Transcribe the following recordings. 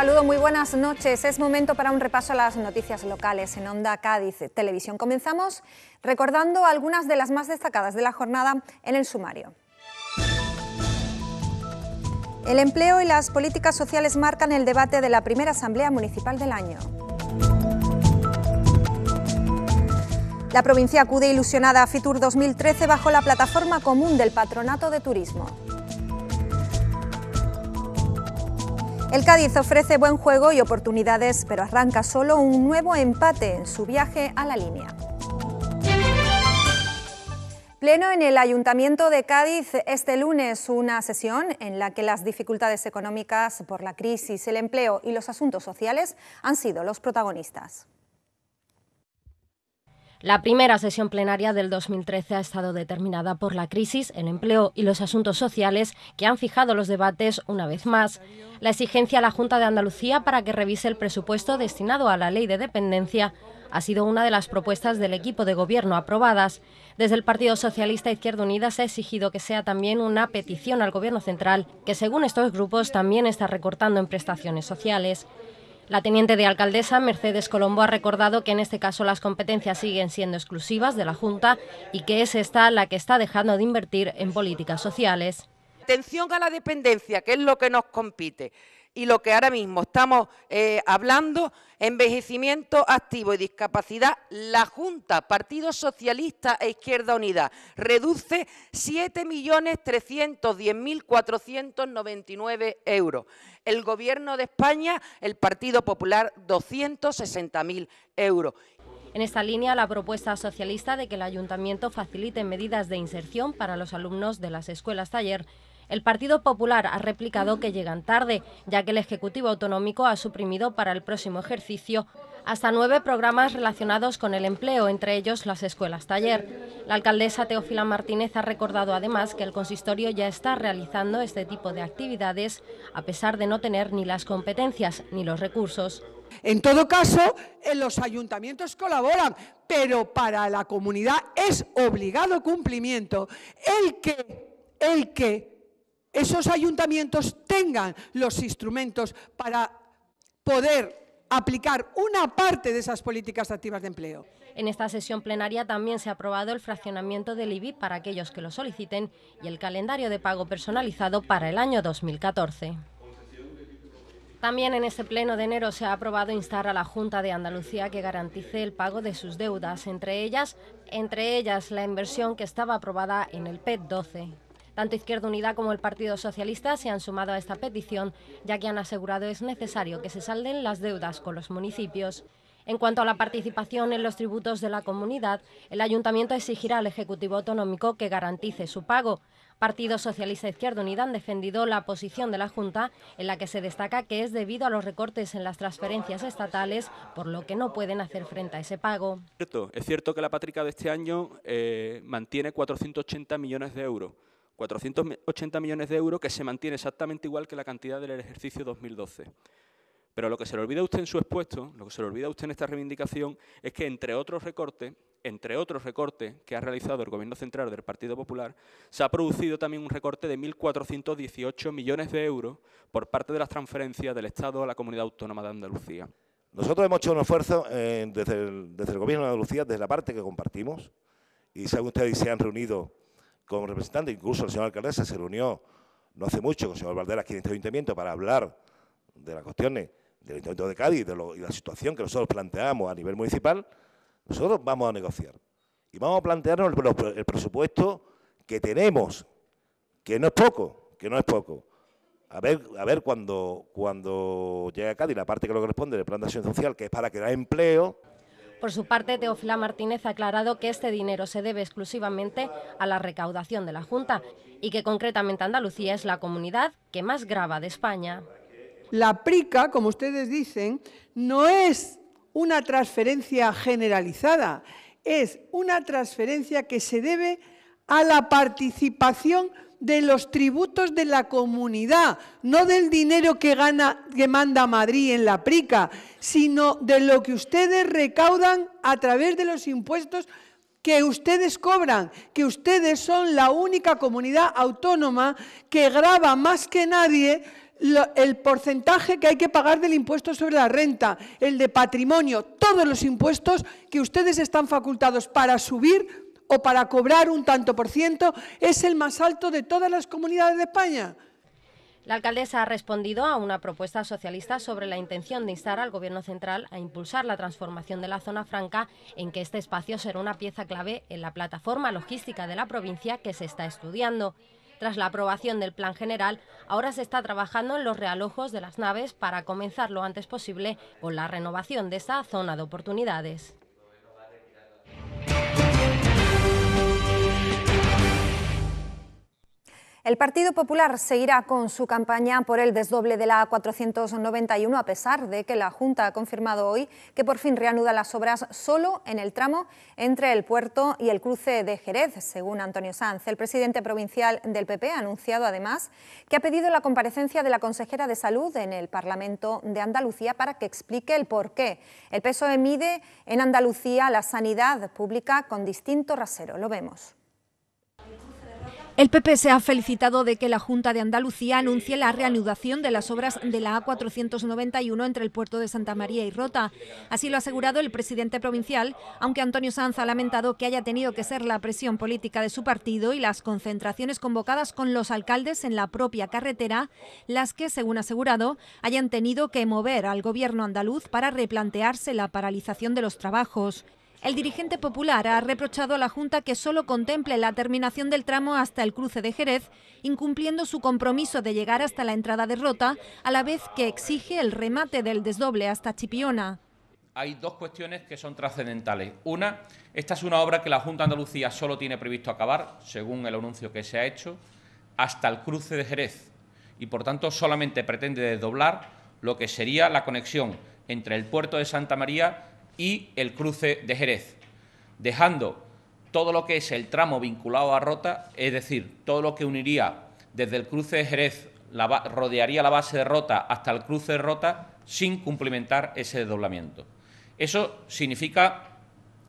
saludo, muy buenas noches. Es momento para un repaso a las noticias locales en Onda Cádiz Televisión. Comenzamos recordando algunas de las más destacadas de la jornada en el sumario. El empleo y las políticas sociales marcan el debate de la primera Asamblea Municipal del año. La provincia acude ilusionada a FITUR 2013 bajo la plataforma común del Patronato de Turismo. El Cádiz ofrece buen juego y oportunidades, pero arranca solo un nuevo empate en su viaje a la línea. Pleno en el Ayuntamiento de Cádiz este lunes una sesión en la que las dificultades económicas por la crisis, el empleo y los asuntos sociales han sido los protagonistas. La primera sesión plenaria del 2013 ha estado determinada por la crisis, el empleo y los asuntos sociales que han fijado los debates una vez más. La exigencia a la Junta de Andalucía para que revise el presupuesto destinado a la ley de dependencia ha sido una de las propuestas del equipo de gobierno aprobadas. Desde el Partido Socialista Izquierda Unida se ha exigido que sea también una petición al Gobierno Central, que según estos grupos también está recortando en prestaciones sociales. La teniente de alcaldesa, Mercedes Colombo, ha recordado que en este caso las competencias siguen siendo exclusivas de la Junta y que es esta la que está dejando de invertir en políticas sociales. Atención a la dependencia, que es lo que nos compite y lo que ahora mismo estamos eh, hablando, envejecimiento activo y discapacidad, la Junta, Partido Socialista e Izquierda Unida, reduce 7.310.499 euros. El Gobierno de España, el Partido Popular, 260.000 euros. En esta línea, la propuesta socialista de que el ayuntamiento facilite medidas de inserción para los alumnos de las escuelas taller el Partido Popular ha replicado que llegan tarde, ya que el Ejecutivo Autonómico ha suprimido para el próximo ejercicio hasta nueve programas relacionados con el empleo, entre ellos las escuelas taller. La alcaldesa Teófila Martínez ha recordado además que el consistorio ya está realizando este tipo de actividades a pesar de no tener ni las competencias ni los recursos. En todo caso, los ayuntamientos colaboran, pero para la comunidad es obligado cumplimiento el que, el que esos ayuntamientos tengan los instrumentos para poder aplicar una parte de esas políticas activas de empleo. En esta sesión plenaria también se ha aprobado el fraccionamiento del IBI para aquellos que lo soliciten y el calendario de pago personalizado para el año 2014. También en este pleno de enero se ha aprobado instar a la Junta de Andalucía que garantice el pago de sus deudas, entre ellas, entre ellas la inversión que estaba aprobada en el PET 12. Tanto Izquierda Unida como el Partido Socialista se han sumado a esta petición, ya que han asegurado es necesario que se salden las deudas con los municipios. En cuanto a la participación en los tributos de la comunidad, el Ayuntamiento exigirá al Ejecutivo Autonómico que garantice su pago. Partido Socialista e Izquierda Unida han defendido la posición de la Junta, en la que se destaca que es debido a los recortes en las transferencias estatales, por lo que no pueden hacer frente a ese pago. Es cierto, es cierto que la patrica de este año eh, mantiene 480 millones de euros, 480 millones de euros que se mantiene exactamente igual que la cantidad del ejercicio 2012. Pero lo que se le olvida a usted en su expuesto, lo que se le olvida a usted en esta reivindicación, es que entre otros recortes, entre otros recortes que ha realizado el Gobierno Central del Partido Popular, se ha producido también un recorte de 1.418 millones de euros por parte de las transferencias del Estado a la Comunidad Autónoma de Andalucía. Nosotros hemos hecho un esfuerzo eh, desde, el, Gobierno de Andalucía, desde la parte que compartimos, y saben ustedes se han reunido como representante, incluso el señor alcaldesa se reunió no hace mucho con el señor Valdera aquí en este ayuntamiento para hablar de las cuestiones del Ayuntamiento de Cádiz y la situación que nosotros planteamos a nivel municipal, nosotros vamos a negociar y vamos a plantearnos el, presupuesto que tenemos, que no es poco, que no es poco. A ver, a ver cuando, cuando llegue a Cádiz la parte que lo corresponde del plan de acción social, que es para crear empleo, por su parte, Teófila Martínez ha aclarado que este dinero se debe exclusivamente a la recaudación de la Junta y que concretamente Andalucía es la comunidad que más grava de España. La prica, como ustedes dicen, no es una transferencia generalizada, es una transferencia que se debe a la participación de los tributos de la comunidad, no del dinero que, gana, que manda Madrid en la prica, sino de lo que ustedes recaudan a través de los impuestos que ustedes cobran, que ustedes son la única comunidad autónoma que graba más que nadie el porcentaje que hay que pagar del impuesto sobre la renta, el de patrimonio, todos los impuestos que ustedes están facultados para subir o para cobrar un tanto por ciento es el más alto de todas las comunidades de España. La alcaldesa ha respondido a una propuesta socialista sobre la intención de instar al Gobierno central a impulsar la transformación de la zona franca, en que este espacio será una pieza clave en la plataforma logística de la provincia que se está estudiando. Tras la aprobación del plan general, ahora se está trabajando en los realojos de las naves para comenzar lo antes posible con la renovación de esta zona de oportunidades. El Partido Popular seguirá con su campaña por el desdoble de la A491 a pesar de que la Junta ha confirmado hoy que por fin reanuda las obras solo en el tramo entre el puerto y el cruce de Jerez, según Antonio Sanz. El presidente provincial del PP ha anunciado además que ha pedido la comparecencia de la consejera de Salud en el Parlamento de Andalucía para que explique el por qué El PSOE mide en Andalucía la sanidad pública con distinto rasero. Lo vemos. El PP se ha felicitado de que la Junta de Andalucía anuncie la reanudación de las obras de la A491 entre el puerto de Santa María y Rota. Así lo ha asegurado el presidente provincial, aunque Antonio Sanz ha lamentado que haya tenido que ser la presión política de su partido y las concentraciones convocadas con los alcaldes en la propia carretera, las que, según ha asegurado, hayan tenido que mover al gobierno andaluz para replantearse la paralización de los trabajos. El dirigente popular ha reprochado a la Junta que solo contemple la terminación del tramo hasta el cruce de Jerez, incumpliendo su compromiso de llegar hasta la entrada de Rota, a la vez que exige el remate del desdoble hasta Chipiona. Hay dos cuestiones que son trascendentales. Una, esta es una obra que la Junta de Andalucía solo tiene previsto acabar, según el anuncio que se ha hecho, hasta el cruce de Jerez y, por tanto, solamente pretende desdoblar lo que sería la conexión entre el puerto de Santa María y el cruce de Jerez, dejando todo lo que es el tramo vinculado a Rota, es decir, todo lo que uniría desde el cruce de Jerez, rodearía la base de Rota hasta el cruce de Rota sin cumplimentar ese desdoblamiento. Eso significa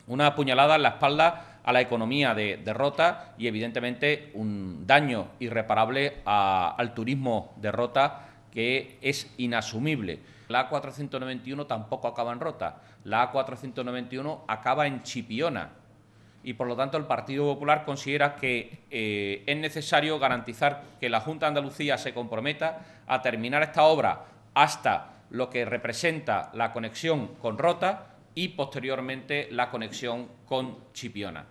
una puñalada en la espalda a la economía de, Rota y, evidentemente, un daño irreparable al turismo de Rota que es inasumible. La A491 tampoco acaba en Rota. La A491 acaba en Chipiona. Y por lo tanto el Partido Popular considera que eh, es necesario garantizar que la Junta de Andalucía se comprometa a terminar esta obra hasta lo que representa la conexión con Rota y posteriormente la conexión con Chipiona.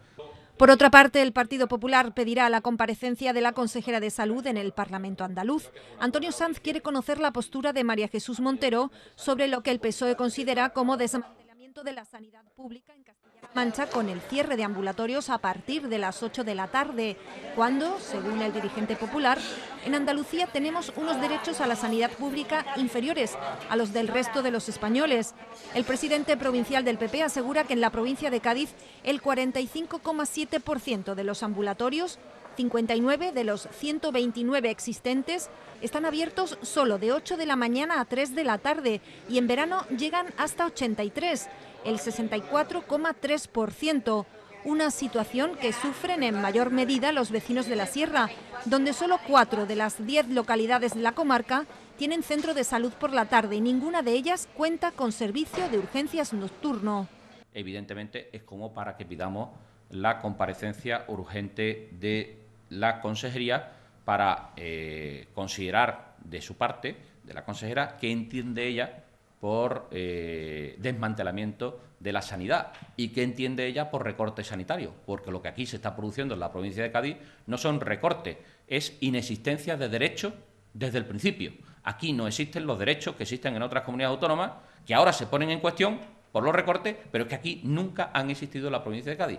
Por otra parte, el Partido Popular pedirá la comparecencia de la consejera de Salud en el Parlamento andaluz. Antonio Sanz quiere conocer la postura de María Jesús Montero sobre lo que el PSOE considera como desmantelamiento de la sanidad pública en Castilla. Mancha con el cierre de ambulatorios a partir de las 8 de la tarde, cuando, según el dirigente popular, en Andalucía tenemos unos derechos a la sanidad pública inferiores a los del resto de los españoles. El presidente provincial del PP asegura que en la provincia de Cádiz el 45,7% de los ambulatorios 59 de los 129 existentes están abiertos solo de 8 de la mañana a 3 de la tarde y en verano llegan hasta 83 el 64,3%, una situación que sufren en mayor medida los vecinos de la sierra, donde solo cuatro de las diez localidades de la comarca tienen centro de salud por la tarde y ninguna de ellas cuenta con servicio de urgencias nocturno. Evidentemente es como para que pidamos la comparecencia urgente de la consejería para eh, considerar de su parte, de la consejera, que entiende ella por eh, desmantelamiento de la sanidad. ¿Y qué entiende ella por recorte sanitario? Porque lo que aquí se está produciendo en la provincia de Cádiz no son recortes, es inexistencia de derechos desde el principio. Aquí no existen los derechos que existen en otras comunidades autónomas que ahora se ponen en cuestión por los recortes, pero es que aquí nunca han existido la provincia de Cádiz.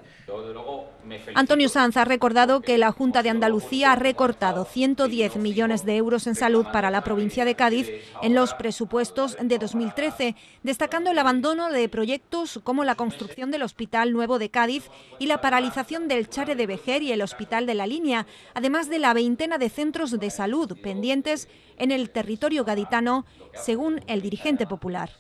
Antonio Sanz ha recordado que la Junta de Andalucía ha recortado 110 millones de euros en salud para la provincia de Cádiz en los presupuestos de 2013, destacando el abandono de proyectos como la construcción del Hospital Nuevo de Cádiz y la paralización del Chare de Vejer y el Hospital de la Línea, además de la veintena de centros de salud pendientes en el territorio gaditano, según el dirigente popular.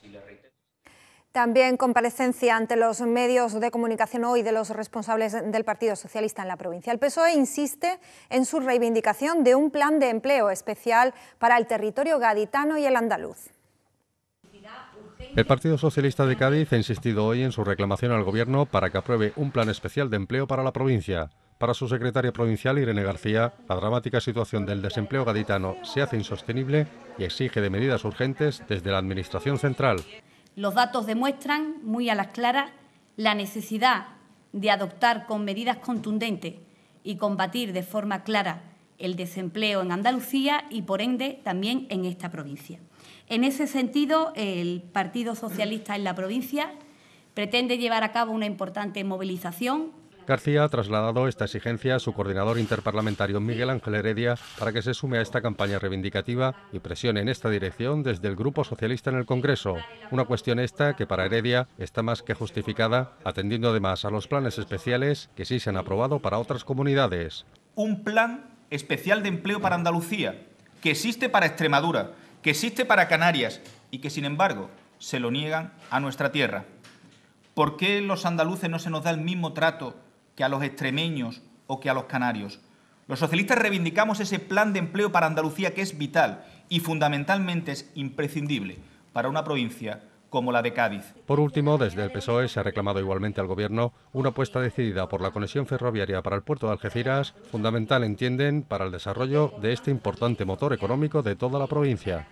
También comparecencia ante los medios de comunicación hoy de los responsables del Partido Socialista en la provincia. El PSOE insiste en su reivindicación de un plan de empleo especial para el territorio gaditano y el andaluz. El Partido Socialista de Cádiz ha insistido hoy en su reclamación al Gobierno para que apruebe un plan especial de empleo para la provincia. Para su secretaria provincial, Irene García, la dramática situación del desempleo gaditano se hace insostenible y exige de medidas urgentes desde la Administración Central. Los datos demuestran muy a las claras la necesidad de adoptar con medidas contundentes y combatir de forma clara el desempleo en Andalucía y, por ende, también en esta provincia. En ese sentido, el Partido Socialista en la provincia pretende llevar a cabo una importante movilización García ha trasladado esta exigencia a su coordinador interparlamentario Miguel Ángel Heredia para que se sume a esta campaña reivindicativa y presione en esta dirección desde el Grupo Socialista en el Congreso. Una cuestión esta que para Heredia está más que justificada, atendiendo además a los planes especiales que sí se han aprobado para otras comunidades. Un plan especial de empleo para Andalucía, que existe para Extremadura, que existe para Canarias y que sin embargo se lo niegan a nuestra tierra. ¿Por qué los andaluces no se nos da el mismo trato que a los extremeños o que a los canarios. Los socialistas reivindicamos ese plan de empleo para Andalucía que es vital y fundamentalmente es imprescindible para una provincia como la de Cádiz. Por último, desde el PSOE se ha reclamado igualmente al Gobierno una apuesta decidida por la conexión ferroviaria para el puerto de Algeciras, fundamental, entienden, para el desarrollo de este importante motor económico de toda la provincia.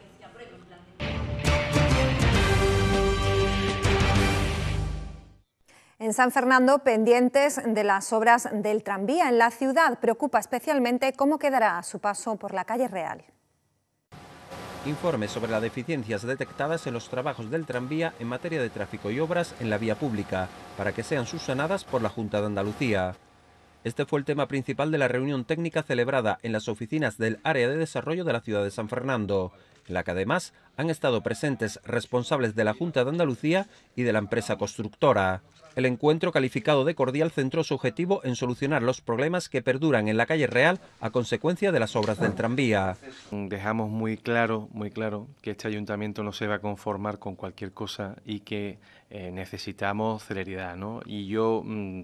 En San Fernando, pendientes de las obras del tranvía en la ciudad, preocupa especialmente cómo quedará su paso por la calle Real. Informe sobre las deficiencias detectadas en los trabajos del tranvía en materia de tráfico y obras en la vía pública, para que sean subsanadas por la Junta de Andalucía. Este fue el tema principal de la reunión técnica celebrada en las oficinas del Área de Desarrollo de la ciudad de San Fernando, en la que además han estado presentes responsables de la Junta de Andalucía y de la empresa constructora. El encuentro, calificado de cordial, centró su objetivo en solucionar los problemas que perduran en la calle Real a consecuencia de las obras del tranvía. Dejamos muy claro, muy claro, que este ayuntamiento no se va a conformar con cualquier cosa y que eh, necesitamos celeridad, ¿no? Y yo mm,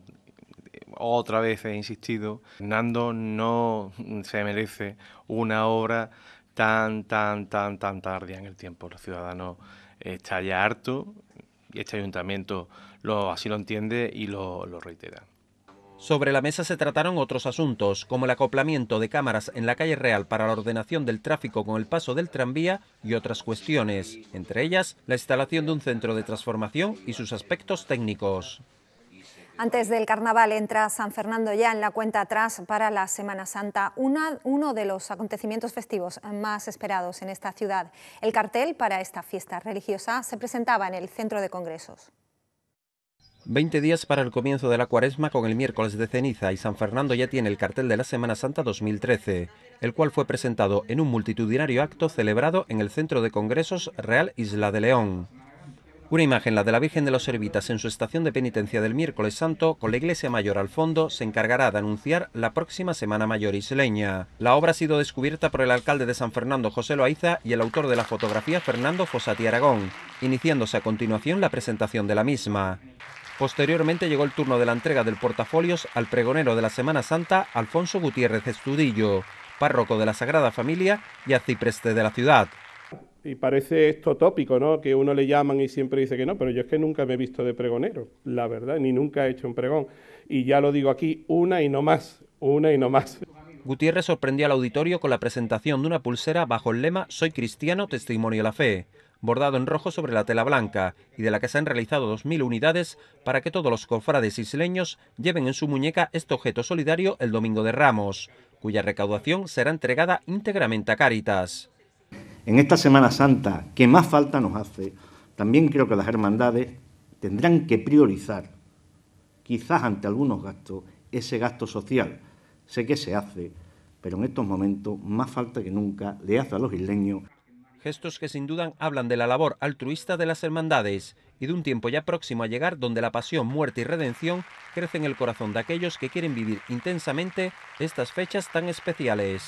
otra vez he insistido, Nando no se merece una obra tan, tan, tan, tan tardía en el tiempo. Los ciudadanos está ya harto este ayuntamiento lo, así lo entiende y lo, lo reitera. Sobre la mesa se trataron otros asuntos, como el acoplamiento de cámaras en la calle Real para la ordenación del tráfico con el paso del tranvía y otras cuestiones, entre ellas la instalación de un centro de transformación y sus aspectos técnicos. Antes del carnaval entra San Fernando ya en la cuenta atrás para la Semana Santa, uno de los acontecimientos festivos más esperados en esta ciudad. El cartel para esta fiesta religiosa se presentaba en el Centro de Congresos. Veinte días para el comienzo de la cuaresma con el miércoles de ceniza y San Fernando ya tiene el cartel de la Semana Santa 2013, el cual fue presentado en un multitudinario acto celebrado en el Centro de Congresos Real Isla de León. Una imagen, la de la Virgen de los Servitas, en su estación de penitencia del miércoles santo, con la iglesia mayor al fondo, se encargará de anunciar la próxima Semana Mayor isleña. La obra ha sido descubierta por el alcalde de San Fernando, José Loaiza, y el autor de la fotografía, Fernando Fosati Aragón, iniciándose a continuación la presentación de la misma. Posteriormente llegó el turno de la entrega del portafolios al pregonero de la Semana Santa, Alfonso Gutiérrez Estudillo, párroco de la Sagrada Familia y arcipreste de la ciudad y parece esto tópico, ¿no? Que uno le llaman y siempre dice que no, pero yo es que nunca me he visto de pregonero, la verdad, ni nunca he hecho un pregón. Y ya lo digo aquí, una y no más, una y no más. Gutiérrez sorprendió al auditorio con la presentación de una pulsera bajo el lema Soy cristiano, testimonio de la fe, bordado en rojo sobre la tela blanca, y de la que se han realizado 2.000 unidades para que todos los cofrades isleños lleven en su muñeca este objeto solidario el Domingo de Ramos, cuya recaudación será entregada íntegramente a Cáritas en esta Semana Santa que más falta nos hace, también creo que las hermandades tendrán que priorizar, quizás ante algunos gastos, ese gasto social. Sé que se hace, pero en estos momentos más falta que nunca le hace a los isleños. Gestos que sin duda hablan de la labor altruista de las hermandades y de un tiempo ya próximo a llegar donde la pasión, muerte y redención crecen en el corazón de aquellos que quieren vivir intensamente estas fechas tan especiales.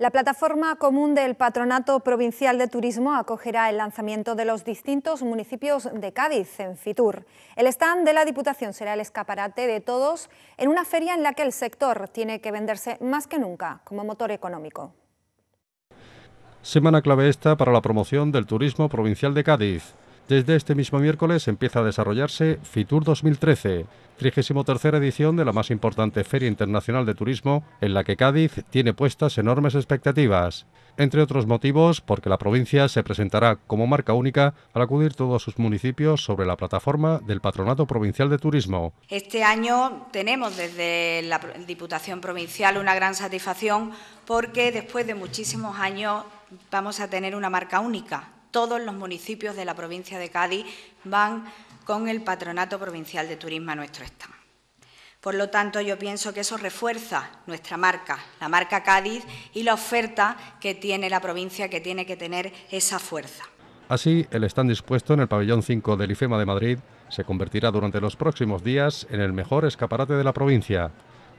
La plataforma común del Patronato Provincial de Turismo acogerá el lanzamiento de los distintos municipios de Cádiz en Fitur. El stand de la Diputación será el escaparate de todos en una feria en la que el sector tiene que venderse más que nunca como motor económico. Semana clave esta para la promoción del turismo provincial de Cádiz. Desde este mismo miércoles empieza a desarrollarse FITUR 2013, 33 edición de la más importante Feria Internacional de Turismo, en la que Cádiz tiene puestas enormes expectativas. Entre otros motivos, porque la provincia se presentará como marca única al acudir todos sus municipios sobre la plataforma del Patronato Provincial de Turismo. Este año tenemos desde la Diputación Provincial una gran satisfacción porque después de muchísimos años vamos a tener una marca única todos los municipios de la provincia de Cádiz van con el Patronato Provincial de Turismo a nuestro stand. Por lo tanto, yo pienso que eso refuerza nuestra marca, la marca Cádiz y la oferta que tiene la provincia, que tiene que tener esa fuerza. Así, el stand dispuesto en el pabellón 5 del IFEMA de Madrid se convertirá durante los próximos días en el mejor escaparate de la provincia.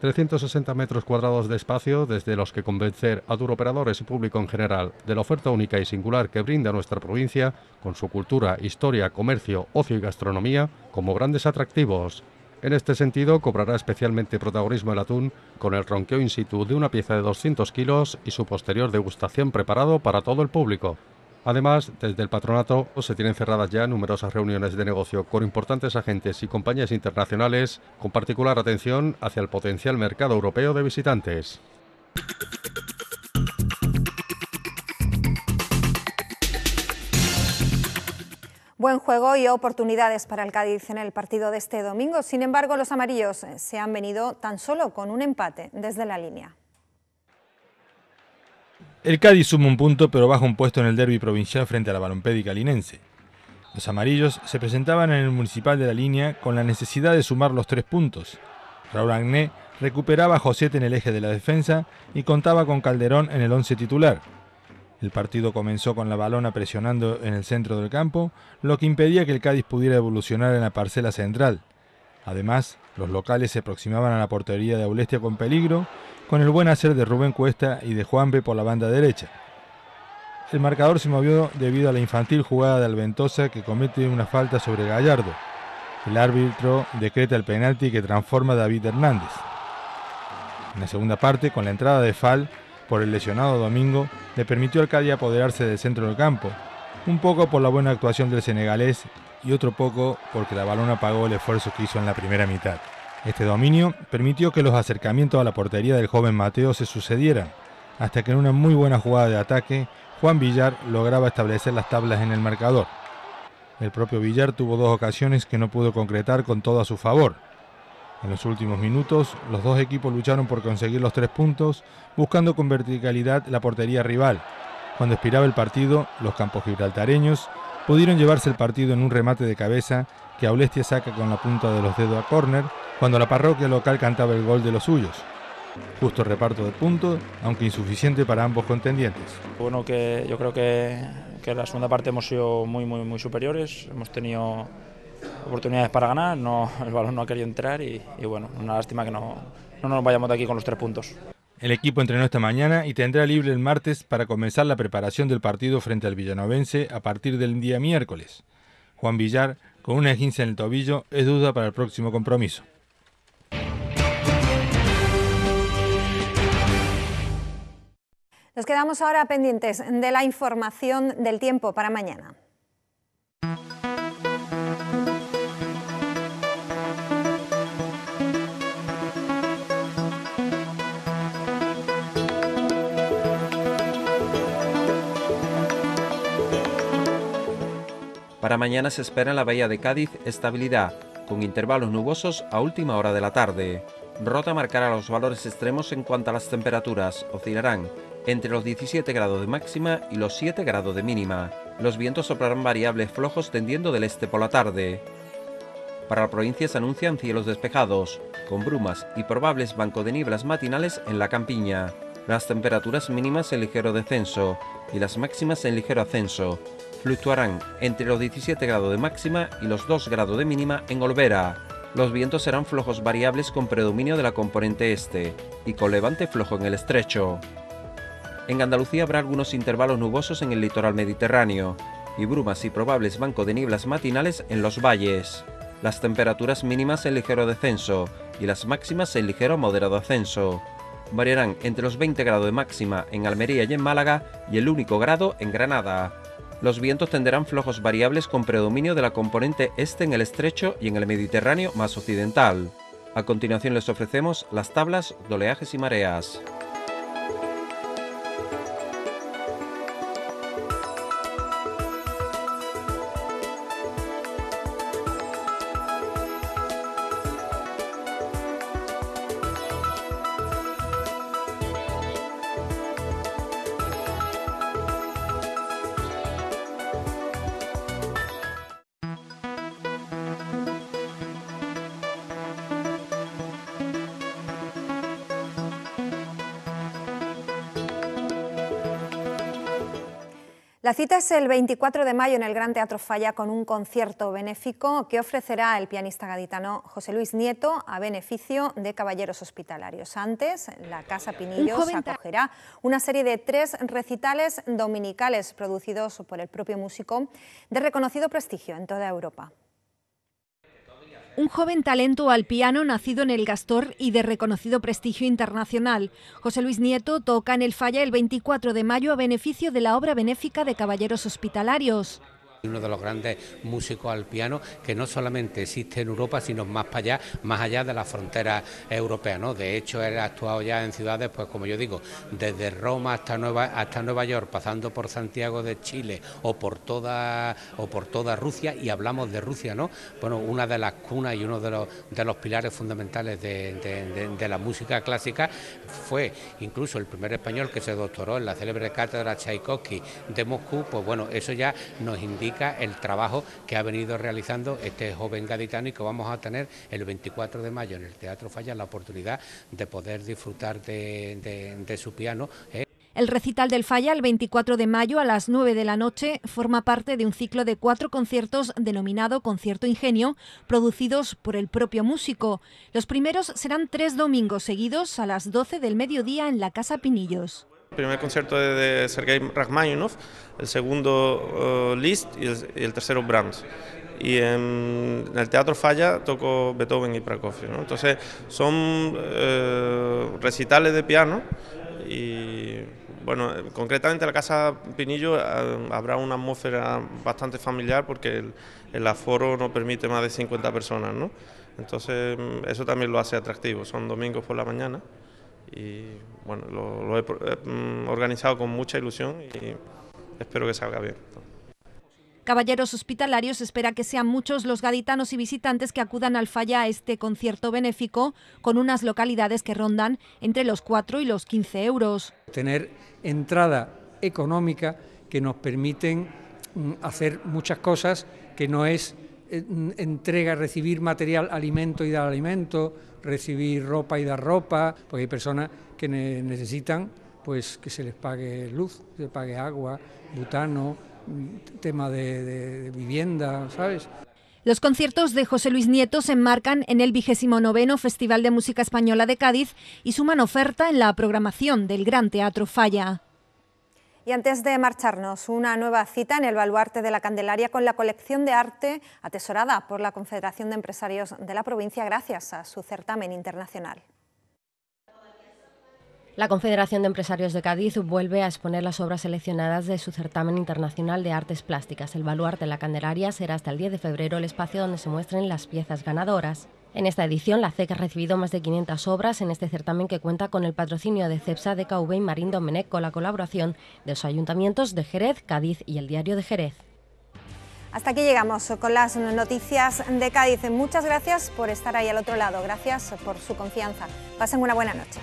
360 metros cuadrados de espacio desde los que convencer a turoperadores y público en general de la oferta única y singular que brinda nuestra provincia, con su cultura, historia, comercio, ocio y gastronomía, como grandes atractivos. En este sentido, cobrará especialmente protagonismo el atún con el ronqueo in situ de una pieza de 200 kilos y su posterior degustación preparado para todo el público. Además, desde el patronato se tienen cerradas ya numerosas reuniones de negocio con importantes agentes y compañías internacionales, con particular atención hacia el potencial mercado europeo de visitantes. Buen juego y oportunidades para el Cádiz en el partido de este domingo. Sin embargo, los amarillos se han venido tan solo con un empate desde la línea. El Cádiz suma un punto pero baja un puesto en el derby provincial frente a la balompédica linense. Los amarillos se presentaban en el municipal de la línea con la necesidad de sumar los tres puntos. Raúl Agné recuperaba a Josete en el eje de la defensa y contaba con Calderón en el once titular. El partido comenzó con la balona presionando en el centro del campo, lo que impedía que el Cádiz pudiera evolucionar en la parcela central. Además, los locales se aproximaban a la portería de Aulestia con peligro con el buen hacer de Rubén Cuesta y de Juan B por la banda derecha. El marcador se movió debido a la infantil jugada de Alventosa que comete una falta sobre Gallardo. El árbitro decreta el penalti que transforma David Hernández. En la segunda parte, con la entrada de Fal por el lesionado Domingo, le permitió al Cádiz apoderarse del centro del campo, un poco por la buena actuación del senegalés y otro poco porque la balona pagó el esfuerzo que hizo en la primera mitad. Este dominio permitió que los acercamientos a la portería del joven Mateo se sucedieran, hasta que en una muy buena jugada de ataque, Juan Villar lograba establecer las tablas en el marcador. El propio Villar tuvo dos ocasiones que no pudo concretar con todo a su favor. En los últimos minutos, los dos equipos lucharon por conseguir los tres puntos, buscando con verticalidad la portería rival. Cuando expiraba el partido, los campos gibraltareños pudieron llevarse el partido en un remate de cabeza que Aulestia saca con la punta de los dedos a córner cuando la parroquia local cantaba el gol de los suyos. Justo reparto de puntos, aunque insuficiente para ambos contendientes. Bueno, que yo creo que, en la segunda parte hemos sido muy, muy, muy superiores, hemos tenido oportunidades para ganar, no, el balón no ha querido entrar y, y bueno, una lástima que no, nos vayamos de aquí con los tres puntos. El equipo entrenó esta mañana y tendrá libre el martes para comenzar la preparación del partido frente al villanovense a partir del día miércoles. Juan Villar, con una esguince en el tobillo, es duda para el próximo compromiso. Nos quedamos ahora pendientes de la información del tiempo para mañana. Para mañana se espera en la bahía de Cádiz estabilidad, con intervalos nubosos a última hora de la tarde. Rota marcará los valores extremos en cuanto a las temperaturas, oscilarán entre los 17 grados de máxima y los 7 grados de mínima. Los vientos soplarán variables flojos tendiendo del este por la tarde. Para la provincia se anuncian cielos despejados, con brumas y probables bancos de nieblas matinales en la campiña. Las temperaturas mínimas en ligero descenso y las máximas en ligero ascenso. Fluctuarán entre los 17 grados de máxima y los 2 grados de mínima en Olvera. Los vientos serán flojos variables con predominio de la componente este y con levante flojo en el estrecho. En Andalucía habrá algunos intervalos nubosos en el litoral mediterráneo y brumas y probables banco de nieblas matinales en los valles. Las temperaturas mínimas en ligero descenso y las máximas en ligero moderado ascenso. Variarán entre los 20 grados de máxima en Almería y en Málaga y el único grado en Granada. Los vientos tenderán flojos variables con predominio de la componente este en el estrecho y en el Mediterráneo más occidental. A continuación les ofrecemos las tablas de oleajes y mareas. La cita es el 24 de mayo en el Gran Teatro Falla con un concierto benéfico que ofrecerá el pianista gaditano José Luis Nieto a beneficio de caballeros hospitalarios. Antes, la Casa Pinillos acogerá una serie de tres recitales dominicales producidos por el propio músico de reconocido prestigio en toda Europa. Un joven talento al piano nacido en el Gastor y de reconocido prestigio internacional. José Luis Nieto toca en el Falla el 24 de mayo a beneficio de la obra benéfica de Caballeros Hospitalarios uno de los grandes músicos al piano que no solamente existe en Europa, sino más para allá, más allá de la frontera europea ¿no? De hecho, él ha actuado ya en ciudades, pues como yo digo, desde Roma hasta Nueva, York, pasando por Santiago de Chile o por toda por toda Rusia, y hablamos de Rusia, ¿no? Bueno, una de las cunas y uno de los, de los pilares fundamentales de, la música clásica fue incluso el primer español que se doctoró en la célebre cátedra Tchaikovsky de Moscú, pues bueno, eso ya nos indica el trabajo que ha venido realizando este joven gaditano y que vamos a tener el 24 de mayo en el Teatro Falla la oportunidad de poder disfrutar de, su piano. ¿eh? El recital del Falla, el 24 de mayo a las 9 de la noche, forma parte de un ciclo de cuatro conciertos denominado Concierto Ingenio, producidos por el propio músico. Los primeros serán tres domingos seguidos a las 12 del mediodía en la Casa Pinillos. El primer concierto es de Sergei Rachmaninoff, el segundo eh, Liszt y el, tercero Brahms. Y en, el Teatro Falla tocó Beethoven y Prokofiev. Entonces son eh, recitales de piano y bueno, concretamente la Casa Pinillo eh, habrá una atmósfera bastante familiar porque el, aforo no permite más de 50 personas, Entonces eso también lo hace atractivo, son domingos por la mañana y bueno, lo, he eh, mm, organizado con mucha ilusión y espero que salga bien. Caballeros Hospitalarios espera que sean muchos los gaditanos y visitantes que acudan al falla a este concierto benéfico con unas localidades que rondan entre los 4 y los 15 euros. Tener entrada económica que nos permiten mm, hacer muchas cosas que no es entrega, recibir material, alimento y dar alimento, recibir ropa y dar ropa, porque hay personas que necesitan pues que se les pague luz, se pague agua, butano, tema de, vivienda, ¿sabes? Los conciertos de José Luis Nieto se enmarcan en el vigésimo noveno Festival de Música Española de Cádiz y suman oferta en la programación del Gran Teatro Falla. Y antes de marcharnos, una nueva cita en el baluarte de la Candelaria con la colección de arte atesorada por la Confederación de Empresarios de la provincia gracias a su certamen internacional. La Confederación de Empresarios de Cádiz vuelve a exponer las obras seleccionadas de su certamen internacional de artes plásticas. El baluarte de la Candelaria será hasta el 10 de febrero el espacio donde se muestren las piezas ganadoras. En esta edición, la CEC e ha recibido más de 500 obras en este certamen que cuenta con el patrocinio de CEPSA, DKV y Marín Domenech con la colaboración de los ayuntamientos de Jerez, Cádiz y el Diario de Jerez. Hasta aquí llegamos con las noticias de Cádiz. Muchas gracias por estar ahí al otro lado. Gracias por su confianza. Pasen una buena noche.